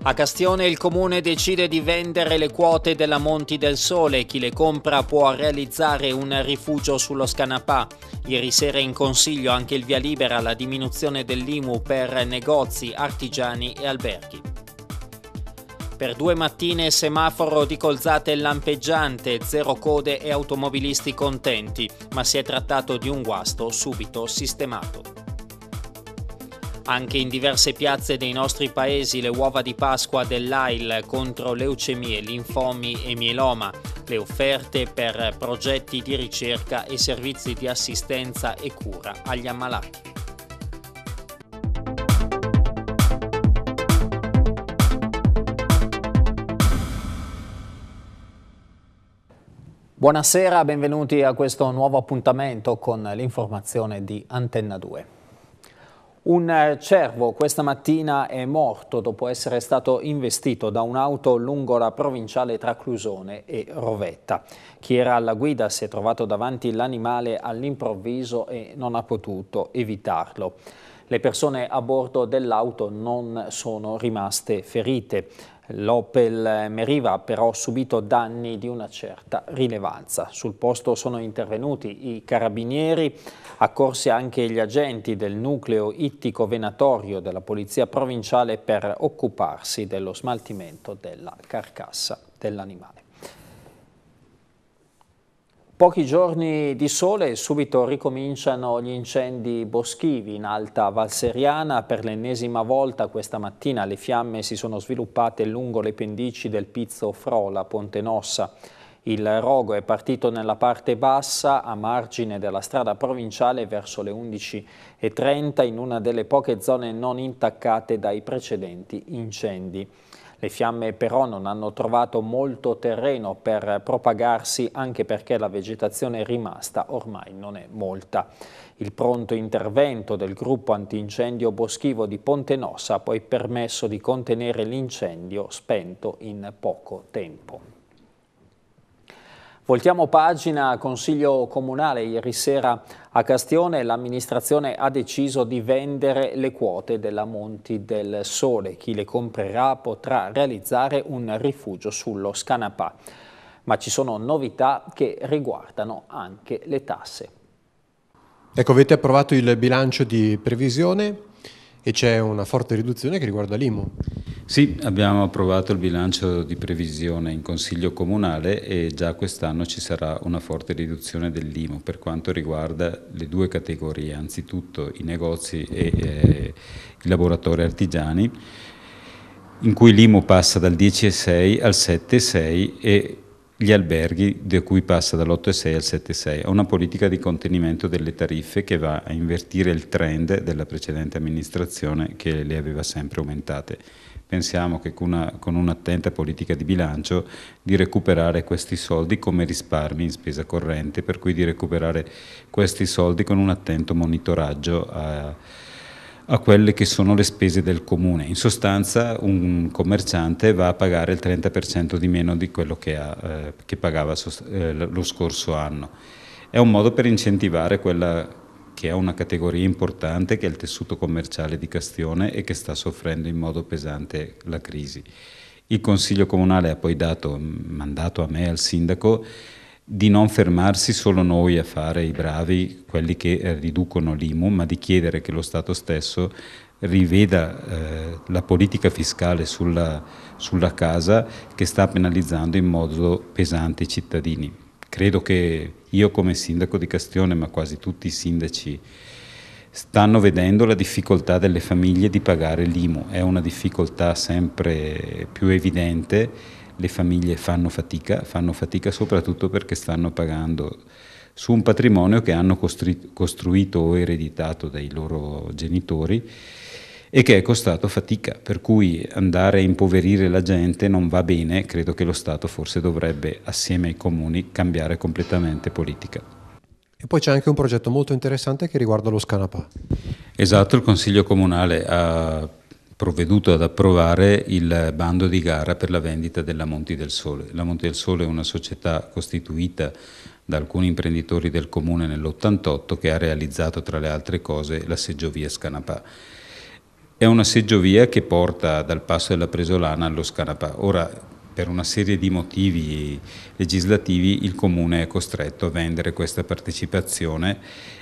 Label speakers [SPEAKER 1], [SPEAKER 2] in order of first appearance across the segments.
[SPEAKER 1] A Castione il comune decide di vendere le quote della Monti del Sole, chi le compra può realizzare un rifugio sullo Scanapà. Ieri sera in consiglio anche il via libera alla diminuzione dell'IMU per negozi, artigiani e alberghi. Per due mattine semaforo di colzate lampeggiante, zero code e automobilisti contenti, ma si è trattato di un guasto subito sistemato. Anche in diverse piazze dei nostri paesi le uova di Pasqua dell'AIL contro leucemie, linfomi e mieloma, le offerte per progetti di ricerca e servizi di assistenza e cura agli ammalati. Buonasera, benvenuti a questo nuovo appuntamento con l'informazione di Antenna 2. Un eh, cervo questa mattina è morto dopo essere stato investito da un'auto lungo la provinciale tra Clusone e Rovetta. Chi era alla guida si è trovato davanti l'animale all'improvviso e non ha potuto evitarlo. Le persone a bordo dell'auto non sono rimaste ferite. L'Opel Meriva ha però subito danni di una certa rilevanza. Sul posto sono intervenuti i carabinieri, accorsi anche gli agenti del nucleo ittico venatorio della polizia provinciale per occuparsi dello smaltimento della carcassa dell'animale. Pochi giorni di sole e subito ricominciano gli incendi boschivi in alta Valseriana. Per l'ennesima volta questa mattina le fiamme si sono sviluppate lungo le pendici del Pizzo Frola, Ponte Nossa. Il rogo è partito nella parte bassa a margine della strada provinciale verso le 11.30 in una delle poche zone non intaccate dai precedenti incendi. Le fiamme però non hanno trovato molto terreno per propagarsi anche perché la vegetazione rimasta ormai non è molta. Il pronto intervento del gruppo antincendio boschivo di Ponte Nossa ha poi permesso di contenere l'incendio spento in poco tempo. Voltiamo pagina, Consiglio Comunale ieri sera a Castione l'amministrazione ha deciso di vendere le quote della Monti del Sole. Chi le comprerà potrà realizzare un rifugio sullo Scanapà. Ma ci sono novità che riguardano anche le tasse.
[SPEAKER 2] Ecco, avete approvato il bilancio di previsione e c'è una forte riduzione che riguarda l'IMU.
[SPEAKER 3] Sì, abbiamo approvato il bilancio di previsione in Consiglio Comunale e già quest'anno ci sarà una forte riduzione dell'IMU per quanto riguarda le due categorie, anzitutto i negozi e eh, i laboratori artigiani, in cui l'IMO passa dal 10,6 al 7,6 e gli alberghi, da cui passa dall'8,6 al 7,6, È una politica di contenimento delle tariffe che va a invertire il trend della precedente amministrazione che le aveva sempre aumentate pensiamo che con, una, con un'attenta politica di bilancio di recuperare questi soldi come risparmi in spesa corrente, per cui di recuperare questi soldi con un attento monitoraggio a, a quelle che sono le spese del comune. In sostanza un commerciante va a pagare il 30% di meno di quello che, ha, eh, che pagava sost- eh, lo scorso anno. È un modo per incentivare quella che è una categoria importante che è il tessuto commerciale di Castione e che sta soffrendo in modo pesante la crisi. Il Consiglio Comunale ha poi dato mm, mandato a me e al Sindaco di non fermarsi solo noi a fare i bravi, quelli che eh, riducono l'IMU, ma di chiedere che lo Stato stesso riveda eh, la politica fiscale sulla, sulla casa che sta penalizzando in modo pesante i cittadini. Credo che io come sindaco di Castione, ma quasi tutti i sindaci, stanno vedendo la difficoltà delle famiglie di pagare l'IMU, è una difficoltà sempre più evidente, le famiglie fanno fatica, fanno fatica soprattutto perché stanno pagando su un patrimonio che hanno costruito o ereditato dai loro genitori e che è costato fatica, per cui andare a impoverire la gente non va bene, credo che lo Stato forse dovrebbe, assieme ai comuni, cambiare completamente politica.
[SPEAKER 2] E poi c'è anche un progetto molto interessante che riguarda lo Scanapà.
[SPEAKER 3] Esatto, il Consiglio Comunale ha provveduto ad approvare il bando di gara per la vendita della Monti del Sole. La Monti del Sole è una società costituita da alcuni imprenditori del comune nell'88 che ha realizzato tra le altre cose la seggiovia Scanapà è una seggiovia che porta dal passo della Presolana allo Scarapa. Ora, per una serie di motivi legislativi, il comune è costretto a vendere questa partecipazione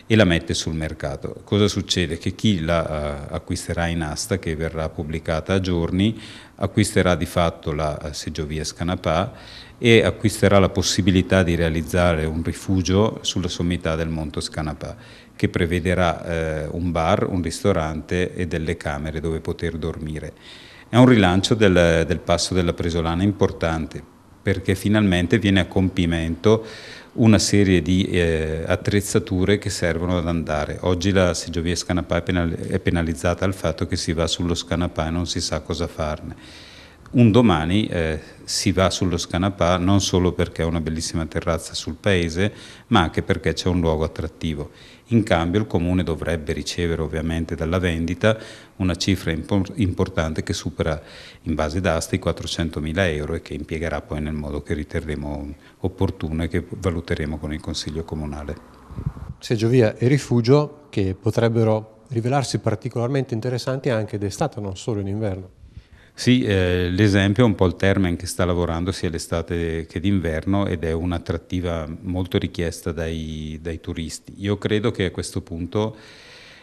[SPEAKER 3] e la mette sul mercato. Cosa succede? Che chi la eh, acquisterà in asta, che verrà pubblicata a giorni, acquisterà di fatto la eh, seggiovia Scanapà e acquisterà la possibilità di realizzare un rifugio sulla sommità del Monte Scanapà che prevederà eh, un bar, un ristorante e delle camere dove poter dormire. È un rilancio del, del passo della Presolana importante perché finalmente viene a compimento una serie di eh, attrezzature che servono ad andare. Oggi la seggiovia scanapà è, penal è penalizzata dal fatto che si va sullo scanapà e non si sa cosa farne un domani eh, si va sullo Scanapà non solo perché è una bellissima terrazza sul paese, ma anche perché c'è un luogo attrattivo. In cambio il comune dovrebbe ricevere ovviamente dalla vendita una cifra importante che supera in base d'asta i 400.000 euro e che impiegherà poi nel modo che riterremo opportuno e che valuteremo con il Consiglio Comunale.
[SPEAKER 2] Seggiovia e rifugio che potrebbero rivelarsi particolarmente interessanti anche d'estate, non solo in inverno.
[SPEAKER 3] Sì, eh, l'esempio è un po' il Termen che sta lavorando sia l'estate che d'inverno ed è un'attrattiva molto richiesta dai, dai turisti. Io credo che a questo punto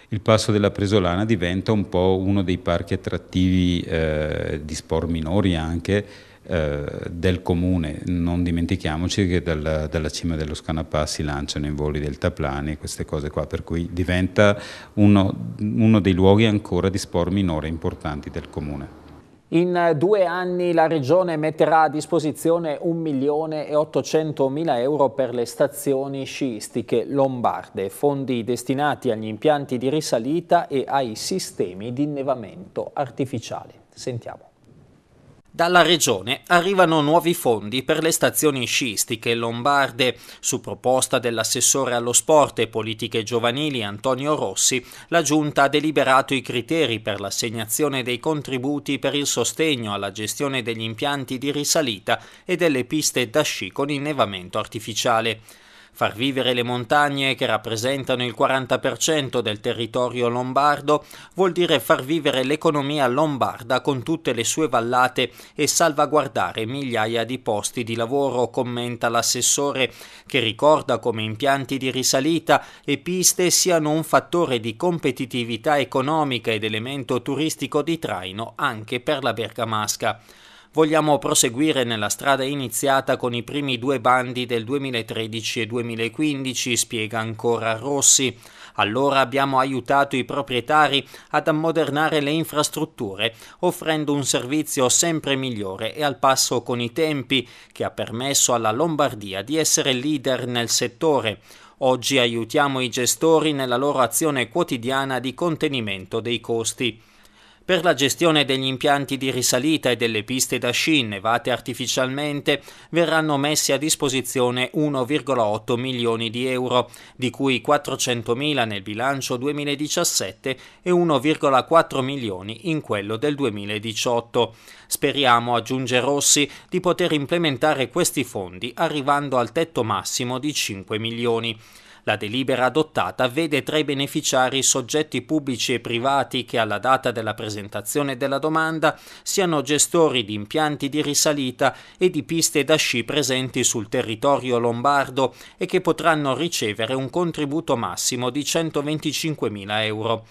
[SPEAKER 3] il Passo della Presolana diventa un po' uno dei parchi attrattivi eh, di sport minori anche eh, del comune. Non dimentichiamoci che dal, dalla cima dello Scanapà si lanciano i voli del Taplani e queste cose qua, per cui diventa uno, uno dei luoghi ancora di sport minore importanti del comune.
[SPEAKER 1] In eh, due anni la Regione metterà a disposizione 1.800.000 euro per le stazioni sciistiche lombarde, fondi destinati agli impianti di risalita e ai sistemi di innevamento artificiale. Sentiamo. Dalla regione arrivano nuovi fondi per le stazioni sciistiche lombarde. Su proposta dell'assessore allo sport e politiche giovanili Antonio Rossi, la Giunta ha deliberato i criteri per l'assegnazione dei contributi per il sostegno alla gestione degli impianti di risalita e delle piste da sci con innevamento artificiale far vivere le montagne che rappresentano il 40% del territorio lombardo vuol dire far vivere l'economia lombarda con tutte le sue vallate e salvaguardare migliaia di posti di lavoro, commenta l'assessore, che ricorda come impianti di risalita e piste siano un fattore di competitività economica ed elemento turistico di traino anche per la Bergamasca vogliamo proseguire nella strada iniziata con i primi due bandi del 2013 e 2015, spiega ancora Rossi. Allora abbiamo aiutato i proprietari ad ammodernare le infrastrutture, offrendo un servizio sempre migliore e al passo con i tempi, che ha permesso alla Lombardia di essere leader nel settore. Oggi aiutiamo i gestori nella loro azione quotidiana di contenimento dei costi per la gestione degli impianti di risalita e delle piste da sci innevate artificialmente verranno messi a disposizione 1,8 milioni di euro, di cui 400 mila nel bilancio 2017 e 1,4 milioni in quello del 2018. Speriamo, aggiunge Rossi, di poter implementare questi fondi arrivando al tetto massimo di 5 milioni. La delibera adottata vede tra i beneficiari soggetti pubblici e privati che alla data della presentazione della domanda siano gestori di impianti di risalita e di piste da sci presenti sul territorio lombardo e che potranno ricevere un contributo massimo di 125.000 euro.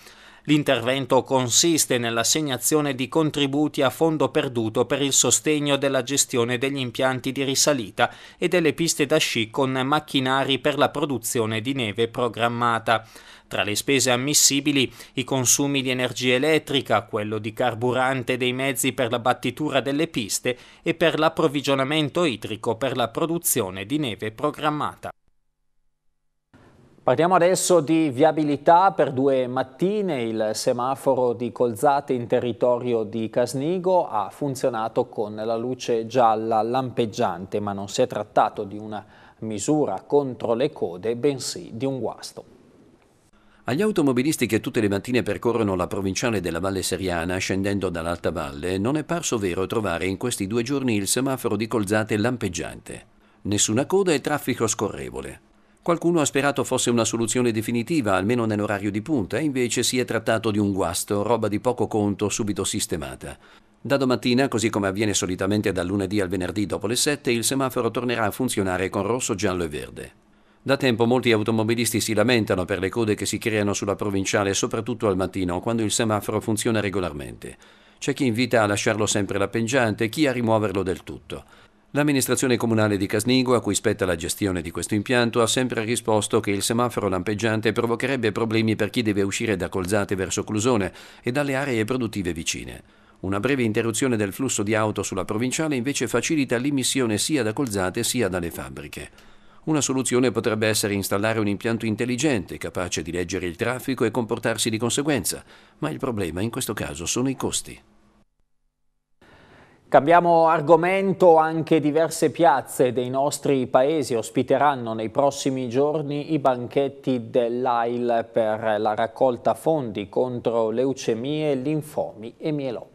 [SPEAKER 1] L'intervento consiste nell'assegnazione di contributi a fondo perduto per il sostegno della gestione degli impianti di risalita e delle piste da sci con macchinari per la produzione di neve programmata. Tra le spese ammissibili i consumi di energia elettrica, quello di carburante dei mezzi per la battitura delle piste e per l'approvvigionamento idrico per la produzione di neve programmata. Parliamo adesso di viabilità per due mattine. Il semaforo di Colzate in territorio di Casnigo ha funzionato con la luce gialla lampeggiante, ma non si è trattato di una misura contro le code, bensì di un guasto.
[SPEAKER 4] Agli automobilisti che tutte le mattine percorrono la provinciale della Valle Seriana scendendo dall'Alta Valle non è parso vero trovare in questi due giorni il semaforo di colzate lampeggiante. Nessuna coda e traffico scorrevole. Qualcuno ha sperato fosse una soluzione definitiva, almeno nell'orario di punta, e invece si è trattato di un guasto, roba di poco conto, subito sistemata. Da domattina, così come avviene solitamente dal lunedì al venerdì dopo le 7, il semaforo tornerà a funzionare con rosso, giallo e verde. Da tempo molti automobilisti si lamentano per le code che si creano sulla provinciale, soprattutto al mattino, quando il semaforo funziona regolarmente. C'è chi invita a lasciarlo sempre lappeggiante, chi a rimuoverlo del tutto. L'amministrazione comunale di Casnigo, a cui spetta la gestione di questo impianto, ha sempre risposto che il semaforo lampeggiante provocherebbe problemi per chi deve uscire da Colzate verso Clusone e dalle aree produttive vicine. Una breve interruzione del flusso di auto sulla provinciale invece facilita l'immissione sia da Colzate sia dalle fabbriche. Una soluzione potrebbe essere installare un impianto intelligente capace di leggere il traffico e comportarsi di conseguenza, ma il problema in questo caso sono i costi.
[SPEAKER 1] Cambiamo argomento, anche diverse piazze dei nostri paesi ospiteranno nei prossimi giorni i banchetti dell'AIL per la raccolta fondi contro leucemie, linfomi e mieloma.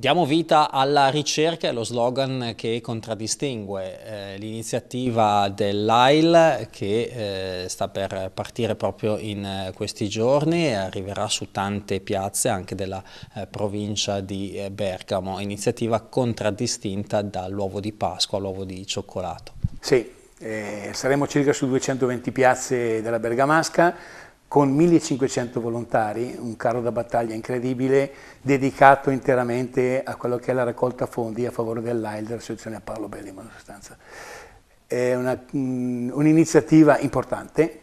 [SPEAKER 1] Diamo vita alla ricerca, è lo slogan che contraddistingue eh, l'iniziativa dell'AIL che eh, sta per partire proprio in eh, questi giorni e arriverà su tante piazze anche della eh, provincia di eh, Bergamo, iniziativa contraddistinta dall'uovo di Pasqua l'uovo di cioccolato.
[SPEAKER 2] Sì, eh, saremo circa su 220 piazze della Bergamasca, con 1500 volontari, un carro da battaglia incredibile dedicato interamente a quello che è la raccolta fondi a favore dell'AIL, dell'associazione a Paolo Bellimo in sostanza. È mm, un'iniziativa un importante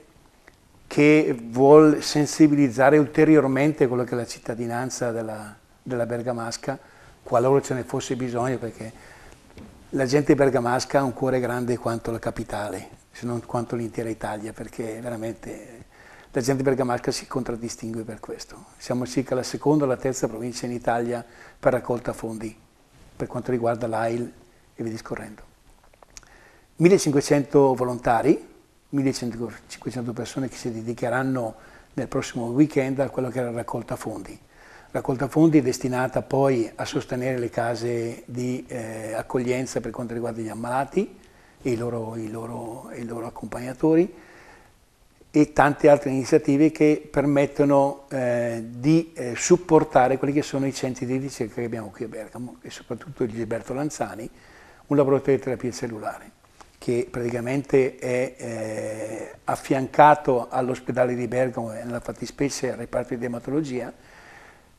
[SPEAKER 2] che vuol sensibilizzare ulteriormente quello che è la cittadinanza della, della Bergamasca, qualora ce ne fosse bisogno, perché la gente bergamasca ha un cuore grande quanto la capitale, se non quanto l'intera Italia, perché veramente la gente bergamasca si contraddistingue per questo. Siamo circa la seconda o la terza provincia in Italia per raccolta fondi per quanto riguarda l'AIL e via discorrendo. 1500 volontari, 1500 persone che si dedicheranno nel prossimo weekend a quello che era la raccolta fondi. Raccolta fondi destinata poi a sostenere le case di eh, accoglienza per quanto riguarda gli ammalati e i loro, i loro, i loro accompagnatori, e tante altre iniziative che permettono eh, di eh, supportare quelli che sono i centri di ricerca che abbiamo qui a Bergamo e soprattutto il Gilberto Lanzani, un laboratorio di terapia cellulare che praticamente è eh, affiancato all'ospedale di Bergamo e nella fattispecie al reparto di ematologia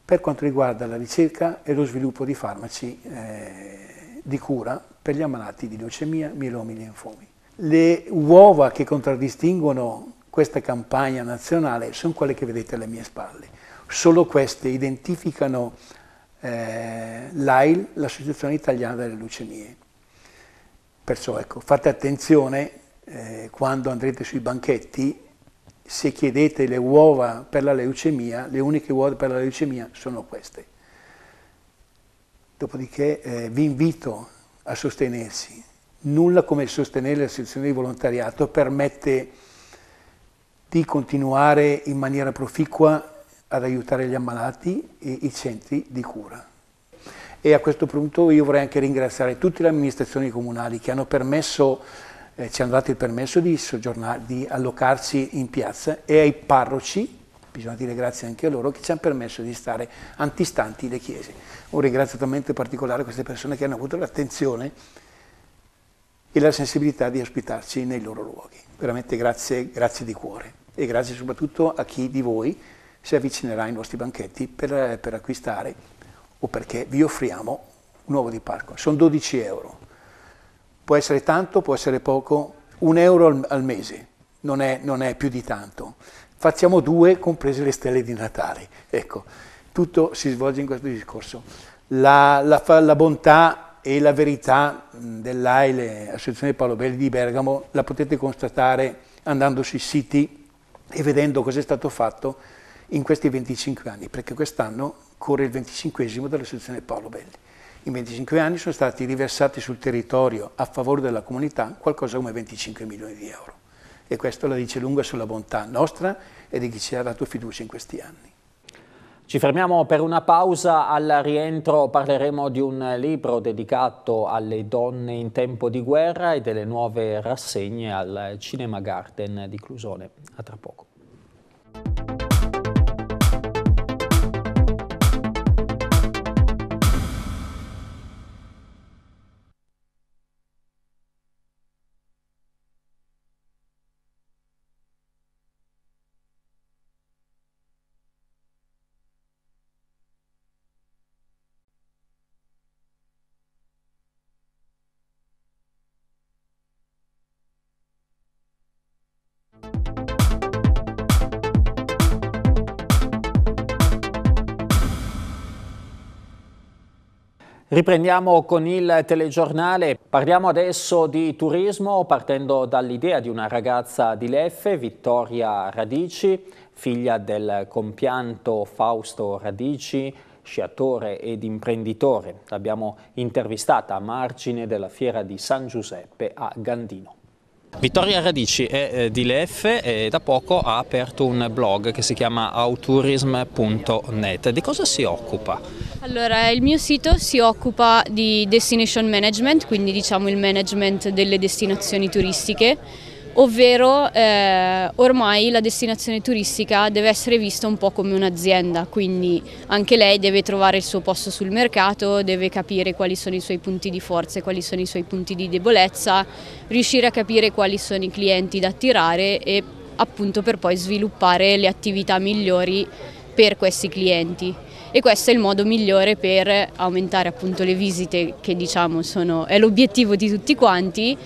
[SPEAKER 2] per quanto riguarda la ricerca e lo sviluppo di farmaci eh, di cura per gli ammalati di leucemia, mielomi e linfomi. Le uova che contraddistinguono questa campagna nazionale sono quelle che vedete alle mie spalle. Solo queste identificano eh, l'AIL, l'Associazione Italiana delle Leucemie. Perciò ecco, fate attenzione eh, quando andrete sui banchetti, se chiedete le uova per la leucemia, le uniche uova per la leucemia sono queste. Dopodiché eh, vi invito a sostenersi. Nulla come sostenere la l'associazione di volontariato permette di continuare in maniera proficua ad aiutare gli ammalati e i centri di cura. E a questo punto io vorrei anche ringraziare tutte le amministrazioni comunali che hanno permesso, eh, ci hanno dato il permesso di, di allocarci in piazza e ai parroci, bisogna dire grazie anche a loro, che ci hanno permesso di stare antistanti le chiese. Un ringraziamento particolare a queste persone che hanno avuto l'attenzione e la sensibilità di ospitarci nei loro luoghi veramente grazie, grazie di cuore e grazie soprattutto a chi di voi si avvicinerà ai nostri banchetti per, per acquistare o perché vi offriamo un uovo di parco. Sono 12 euro. Può essere tanto, può essere poco, un euro al, al mese, non è, non è, più di tanto. Facciamo due, comprese le stelle di Natale. Ecco, tutto si svolge in questo discorso. la, la, la bontà e la verità dell'AILE, Associazione Paolo Belli di Bergamo, la potete constatare andando sui siti e vedendo cosa è stato fatto in questi 25 anni, perché quest'anno corre il 25esimo dell'Associazione Paolo Belli. In 25 anni sono stati riversati sul territorio a favore della comunità qualcosa come 25 milioni di euro. E questo la dice lunga sulla bontà nostra e di chi ci ha dato fiducia in questi anni.
[SPEAKER 1] Ci fermiamo per una pausa, al rientro parleremo di un libro dedicato alle donne in tempo di guerra e delle nuove rassegne al Cinema Garden di Clusone. A tra poco. Riprendiamo con il telegiornale, parliamo adesso di turismo partendo dall'idea di una ragazza di Leffe, Vittoria Radici, figlia del compianto Fausto Radici, sciatore ed imprenditore. L'abbiamo intervistata a margine della fiera di San Giuseppe a Gandino. Vittoria Radici è eh, di LEF e da poco ha aperto un blog che si chiama autourism.net. Di cosa si occupa?
[SPEAKER 5] Allora, il mio sito si occupa di destination management, quindi diciamo il management delle destinazioni turistiche ovvero eh, ormai la destinazione turistica deve essere vista un po' come un'azienda, quindi anche lei deve trovare il suo posto sul mercato, deve capire quali sono i suoi punti di forza e quali sono i suoi punti di debolezza, riuscire a capire quali sono i clienti da attirare e appunto per poi sviluppare le attività migliori per questi clienti e questo è il modo migliore per aumentare appunto le visite che diciamo sono, è l'obiettivo di tutti quanti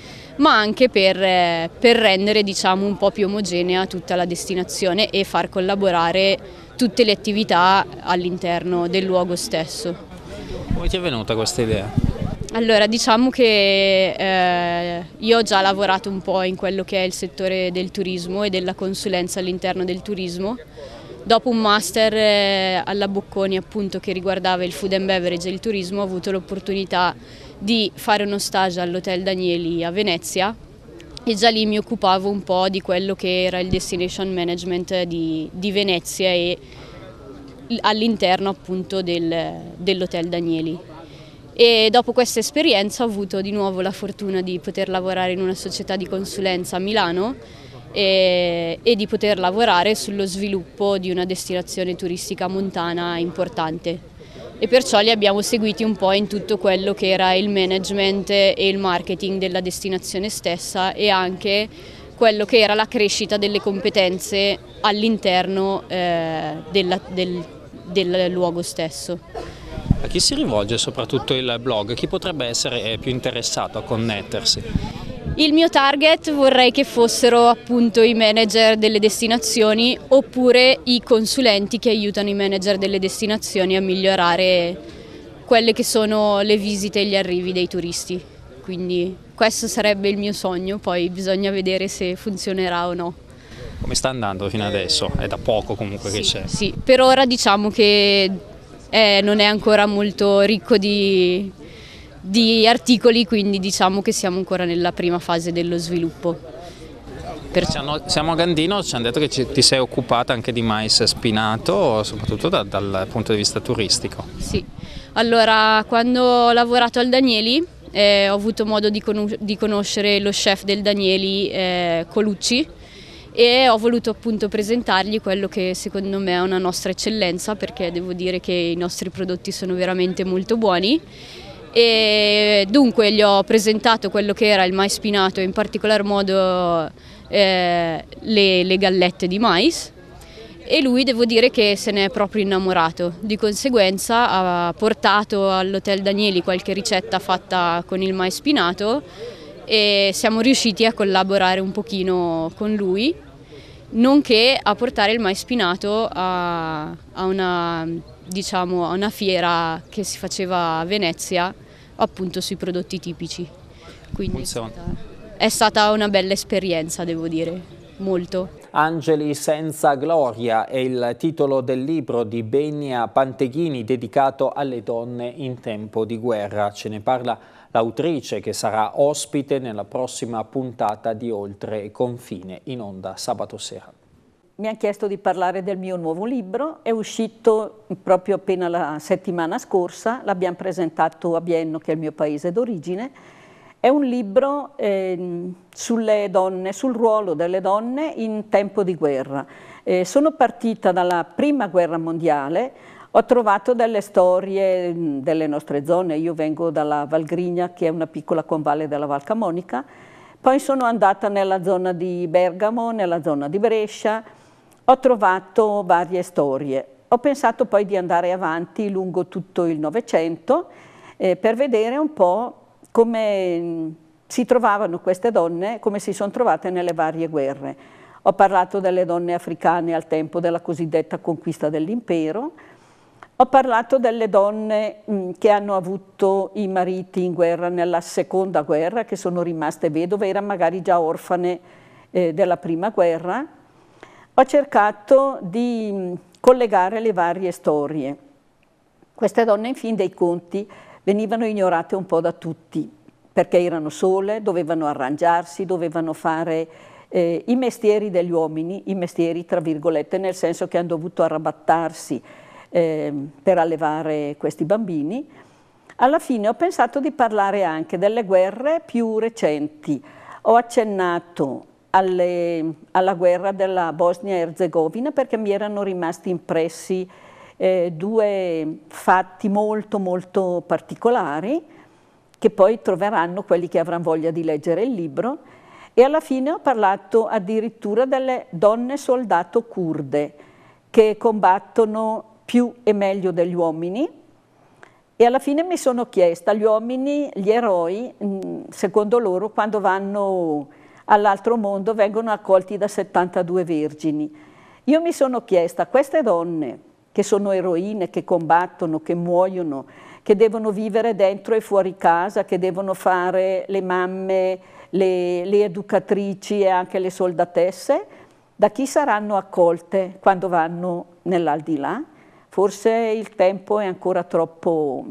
[SPEAKER 5] ma anche per, eh, per rendere diciamo, un po' più omogenea tutta la destinazione e far collaborare tutte le attività all'interno del luogo stesso.
[SPEAKER 1] Come ti è venuta questa idea?
[SPEAKER 5] Allora, diciamo che eh, io ho già lavorato un po' in quello che è il settore del turismo e della consulenza all'interno del turismo. Dopo un master eh, alla Bocconi appunto che riguardava il food and beverage e il turismo ho avuto l'opportunità di fare uno stage all'Hotel Danieli a Venezia e già lì mi occupavo un po' di quello che era il destination management di, di Venezia e all'interno appunto del, dell'Hotel Danieli. E dopo questa esperienza ho avuto di nuovo la fortuna di poter lavorare in una società di consulenza a Milano e, e di poter lavorare sullo sviluppo di una destinazione turistica montana importante e perciò li abbiamo seguiti un po' in tutto quello che era il management e il marketing della destinazione stessa e anche quello che era la crescita delle competenze all'interno eh, del, del luogo stesso.
[SPEAKER 1] A chi si rivolge soprattutto il blog? Chi potrebbe essere eh, più interessato a connettersi?
[SPEAKER 5] Il mio target vorrei che fossero appunto i manager delle destinazioni oppure i consulenti che aiutano i manager delle destinazioni a migliorare quelle che sono le visite e gli arrivi dei turisti. Quindi questo sarebbe il mio sogno, poi bisogna vedere se funzionerà o no.
[SPEAKER 1] Come sta andando fino adesso? È da poco comunque sì, che c'è. Sì,
[SPEAKER 5] per ora diciamo che eh, non è ancora molto ricco di di articoli, quindi diciamo che siamo ancora nella prima fase dello sviluppo.
[SPEAKER 1] Perciò... Siamo a Gandino, ci hanno detto che ci, ti sei occupata anche di mais spinato, soprattutto da, dal punto di vista turistico. Sì,
[SPEAKER 5] allora quando ho lavorato al Danieli eh, ho avuto modo di, con di, conoscere lo chef del Danieli eh, Colucci e ho voluto appunto presentargli quello che secondo me è una nostra eccellenza perché devo dire che i nostri prodotti sono veramente molto buoni e dunque gli ho presentato quello che era il mais spinato, in particolar modo eh, le, le gallette di mais e lui devo dire che se ne è proprio innamorato, di conseguenza ha portato all'Hotel Danieli qualche ricetta fatta con il mais spinato e siamo riusciti a collaborare un pochino con lui nonché a portare il mais spinato a, a, una, diciamo, a una fiera che si faceva a Venezia appunto sui prodotti tipici. Quindi è stata, è stata una bella esperienza, devo dire, molto.
[SPEAKER 1] Angeli senza gloria è il titolo del libro di Benia Panteghini dedicato alle donne in tempo di guerra. Ce ne parla l'autrice che sarà ospite nella prossima puntata di Oltre Confine in onda sabato sera.
[SPEAKER 6] Mi ha chiesto di parlare del mio nuovo libro, è uscito proprio appena la settimana scorsa, l'abbiamo presentato a Bienno che è il mio paese d'origine. È un libro eh, sulle donne, sul ruolo delle donne in tempo di guerra. Eh, sono partita dalla prima guerra mondiale, ho trovato delle storie mm, delle nostre zone, io vengo dalla Valgrigna che è una piccola convalle della Val Camonica, poi sono andata nella zona di Bergamo, nella zona di Brescia, ho trovato varie storie. Ho pensato poi di andare avanti lungo tutto il Novecento eh, per vedere un po' come mm, si trovavano queste donne, come si sono trovate nelle varie guerre. Ho parlato delle donne africane al tempo della cosiddetta conquista dell'impero, ho parlato delle donne mm, che hanno avuto i mariti in guerra nella seconda guerra, che sono rimaste vedove, erano magari già orfane eh, della prima guerra. Ho cercato di mm, collegare le varie storie. Queste donne, in fin dei conti, venivano ignorate un po' da tutti, perché erano sole, dovevano arrangiarsi, dovevano fare eh, i mestieri degli uomini, i mestieri tra virgolette, nel senso che hanno dovuto arrabattarsi, eh, per allevare questi bambini. Alla fine ho pensato di parlare anche delle guerre più recenti. Ho accennato alle, alla guerra della bosnia herzegovina perché mi erano rimasti impressi eh, due fatti molto molto particolari che poi troveranno quelli che avranno voglia di leggere il libro e alla fine ho parlato addirittura delle donne soldato kurde che combattono più e meglio degli uomini e alla fine mi sono chiesta, gli uomini, gli eroi, mm, secondo loro, quando vanno all'altro mondo vengono accolti da 72 vergini. Io mi sono chiesta, queste donne che sono eroine, che combattono, che muoiono, che devono vivere dentro e fuori casa, che devono fare le mamme, le, le educatrici e anche le soldatesse, da chi saranno accolte quando vanno nell'aldilà? Forse il tempo è ancora troppo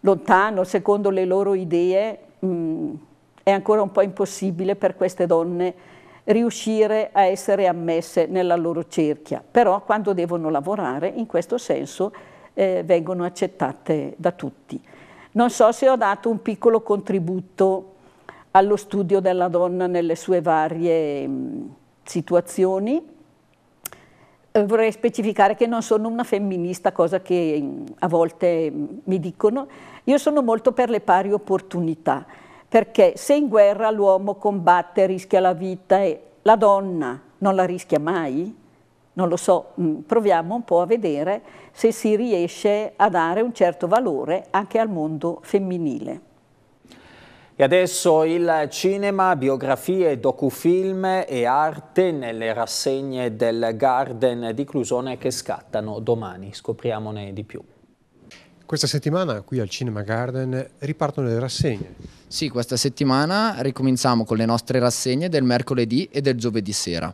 [SPEAKER 6] lontano, secondo le loro idee mh, mm, è ancora un po' impossibile per queste donne riuscire a essere ammesse nella loro cerchia, però quando devono lavorare in questo senso eh, vengono accettate da tutti. Non so se ho dato un piccolo contributo allo studio della donna nelle sue varie mh, mm, situazioni. Eh, vorrei specificare che non sono una femminista, cosa che mm, a volte mm, mi dicono. Io sono molto per le pari opportunità, perché se in guerra l'uomo combatte, rischia la vita e la donna non la rischia mai, non lo so, mm, proviamo un po' a vedere se si riesce a dare un certo valore anche al mondo femminile.
[SPEAKER 1] E adesso il cinema, biografie, docufilm e arte nelle rassegne del Garden di Clusone che scattano domani. Scopriamone di più.
[SPEAKER 2] Questa settimana qui al Cinema Garden ripartono
[SPEAKER 7] le rassegne. Sì, questa settimana ricominciamo con le nostre rassegne del mercoledì e del giovedì sera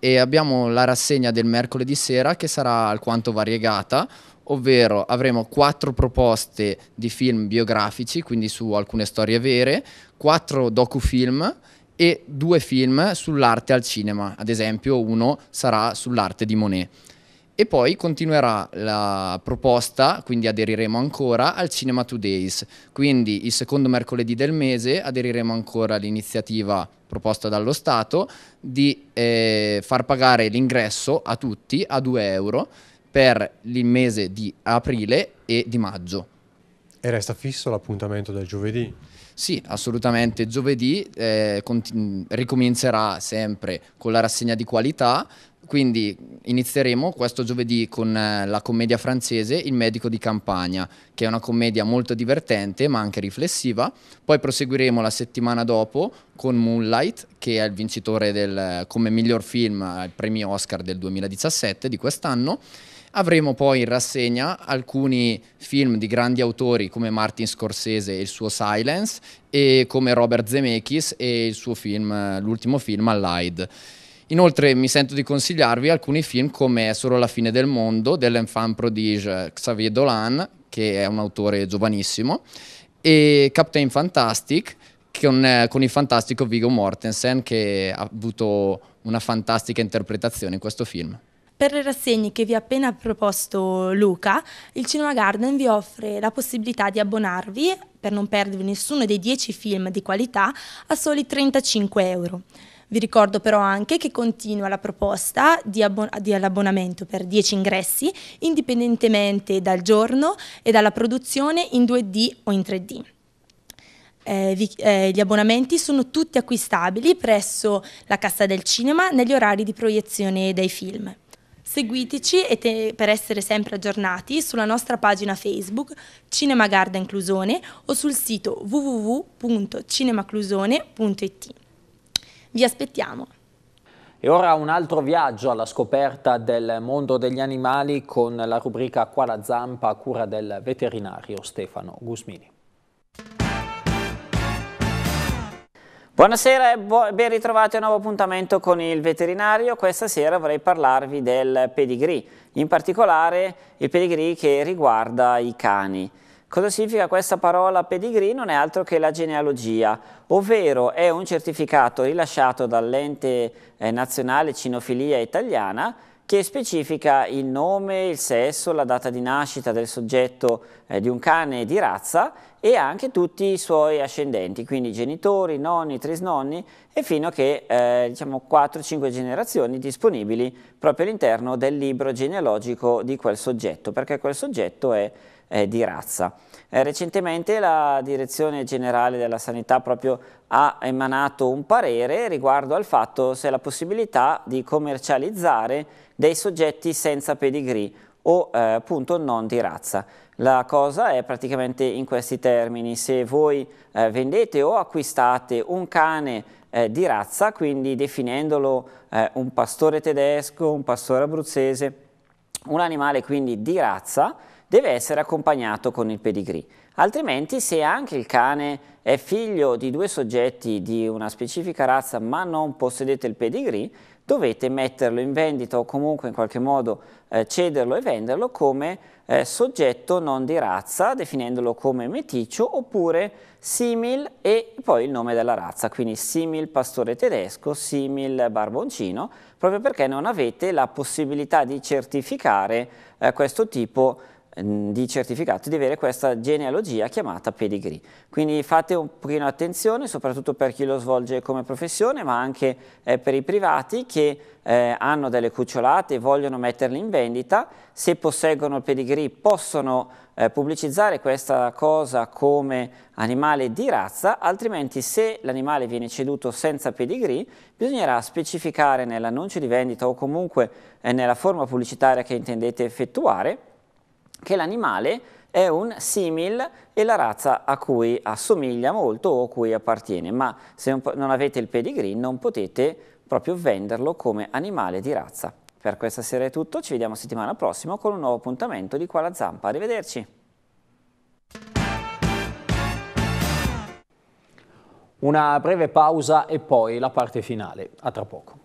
[SPEAKER 7] e abbiamo la rassegna del mercoledì sera che sarà alquanto variegata, ovvero avremo quattro proposte di film biografici, quindi su alcune storie vere, quattro docufilm e due film sull'arte al cinema, ad esempio uno sarà sull'arte di Monet. E poi continuerà la proposta, quindi aderiremo ancora al Cinema Todays, quindi il secondo mercoledì del mese aderiremo ancora all'iniziativa proposta dallo Stato di eh, far pagare l'ingresso a tutti a 2 euro per il mese di aprile e di maggio.
[SPEAKER 2] E resta fisso l'appuntamento del
[SPEAKER 7] giovedì? Sì, assolutamente. Giovedì eh, ricomincerà sempre con la rassegna di qualità, quindi inizieremo questo giovedì con eh, la commedia francese Il medico di campagna, che è una commedia molto divertente ma anche riflessiva. Poi proseguiremo la settimana dopo con Moonlight, che è il vincitore del, come miglior film al eh, premio Oscar del 2017 di quest'anno Avremo poi in rassegna alcuni film di grandi autori come Martin Scorsese e il suo Silence e come Robert Zemeckis e il suo film, l'ultimo film, Allied. Inoltre mi sento di consigliarvi alcuni film come solo la fine del mondo dell'enfant prodige Xavier Dolan, che è un autore giovanissimo, e Captain Fantastic con, con il fantastico Vigo Mortensen che ha avuto una fantastica interpretazione in questo film. Per le rassegne che vi ha appena proposto Luca, il Cinema Garden vi offre la possibilità di abbonarvi, per non perdervi nessuno dei 10 film di qualità, a soli 35 euro. Vi ricordo però anche che continua la proposta di, dell'abbonamento per 10 ingressi, indipendentemente dal giorno e dalla produzione in 2D o in 3D. Eh, vi, eh, gli abbonamenti sono tutti acquistabili presso la Cassa del Cinema negli orari di proiezione dei film. Seguiteci te, per essere sempre aggiornati sulla nostra pagina Facebook Cinema Garda Inclusone o sul sito www.cinemaclusone.it. Vi aspettiamo!
[SPEAKER 1] E ora un altro viaggio alla scoperta del mondo degli animali con la rubrica Qua la zampa a cura del veterinario Stefano Gusmini.
[SPEAKER 8] Buonasera e bu ben ritrovati a un nuovo appuntamento con il veterinario. Questa sera vorrei parlarvi del pedigree, in particolare il pedigree che riguarda i cani. Cosa significa questa parola pedigree? Non è altro che la genealogia, ovvero è un certificato rilasciato dall'ente eh, nazionale cinofilia italiana che specifica il nome, il sesso, la data di nascita del soggetto eh, di un cane di razza e anche tutti i suoi ascendenti, quindi genitori, nonni, trisnonni e fino a che eh, diciamo 4-5 generazioni disponibili proprio all'interno del libro genealogico di quel soggetto, perché quel soggetto è eh, di razza. Eh, recentemente la Direzione Generale della Sanità proprio ha emanato un parere riguardo al fatto se la possibilità di commercializzare dei soggetti senza pedigree o eh, appunto non di razza. La cosa è praticamente in questi termini, se voi eh, vendete o acquistate un cane eh, di razza, quindi definendolo eh, un pastore tedesco, un pastore abruzzese, un animale quindi di razza, deve essere accompagnato con il pedigree. Altrimenti se anche il cane è figlio di due soggetti di una specifica razza ma non possedete il pedigree, dovete metterlo in vendita o comunque in qualche modo eh, cederlo e venderlo come eh, soggetto non di razza, definendolo come meticcio, oppure simil e poi il nome della razza, quindi simil pastore tedesco, simil barboncino, proprio perché non avete la possibilità di certificare eh, questo tipo di Ehm, di certificato di avere questa genealogia chiamata pedigree. Quindi fate un pochino attenzione, soprattutto per chi lo svolge come professione, ma anche eh, per i privati che eh, hanno delle cucciolate e vogliono metterle in vendita. Se posseggono il pedigree possono eh, pubblicizzare questa cosa come animale di razza, altrimenti se l'animale viene ceduto senza pedigree bisognerà specificare nell'annuncio di vendita o comunque eh, nella forma pubblicitaria che intendete effettuare che l'animale è un simil e la razza a cui assomiglia molto o a cui appartiene, ma se non avete il pedigree non potete proprio venderlo come animale di razza. Per questa sera è tutto, ci vediamo settimana prossima con un nuovo
[SPEAKER 1] appuntamento di Qua la Zampa. Arrivederci! Una breve pausa e poi la parte finale. A tra poco.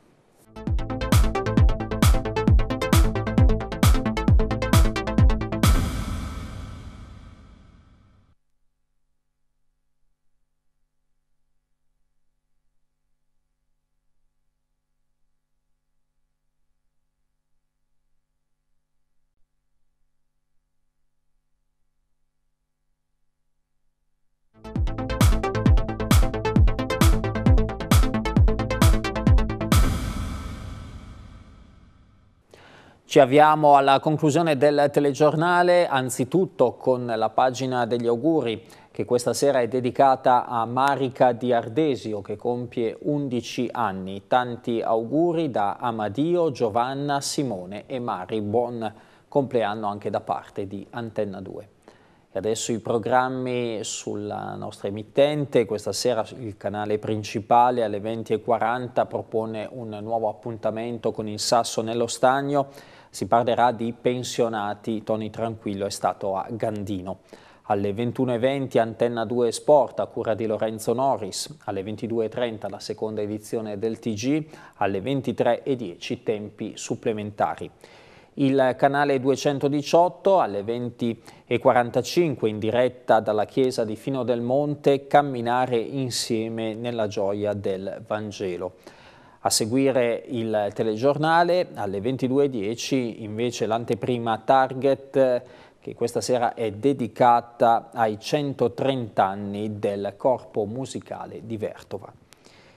[SPEAKER 1] Ci avviamo alla conclusione del telegiornale, anzitutto con la pagina degli auguri che questa sera è dedicata a Marica di Ardesio che compie 11 anni. Tanti auguri da Amadio, Giovanna, Simone e Mari. Buon compleanno anche da parte di Antenna 2. E adesso i programmi sulla nostra emittente, questa sera il canale principale alle 20.40 propone un nuovo appuntamento con il Sasso nello Stagno si parlerà di pensionati, Tony Tranquillo è stato a Gandino. Alle 21.20 Antenna 2 Sport a cura di Lorenzo Norris, alle 22.30 la seconda edizione del TG, alle 23.10 tempi supplementari il canale 218 alle 20.45 in diretta dalla chiesa di Fino del Monte camminare insieme nella gioia del Vangelo. A seguire il telegiornale alle 22.10 invece l'anteprima Target che questa sera è dedicata ai 130 anni del corpo musicale di Vertova.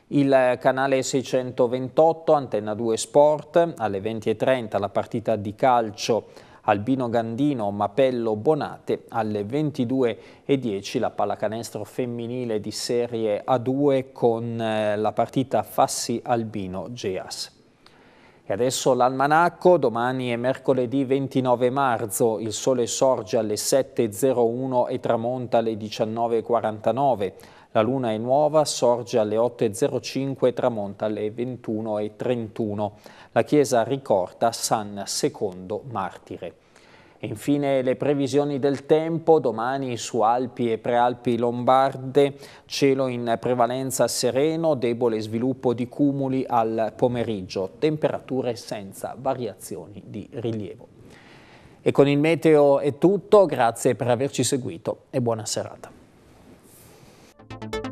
[SPEAKER 1] Il canale 628, Antenna 2 Sport, alle 20.30 la partita di calcio Albino Gandino, Mapello Bonate. Alle 22.10 la pallacanestro femminile di Serie A2 con eh, la partita Fassi Albino-Geas. E adesso l'almanacco, domani è mercoledì 29 marzo, il sole sorge alle 7.01 e tramonta alle 19.49. La luna è nuova, sorge alle 8.05 e tramonta alle 21.31. La chiesa ricorda San Secondo Martire. E Infine le previsioni del tempo, domani su Alpi e Prealpi Lombarde, cielo in prevalenza sereno, debole sviluppo di cumuli al pomeriggio, temperature senza variazioni di rilievo. E con il meteo è tutto, grazie per averci seguito e buona serata. Thank you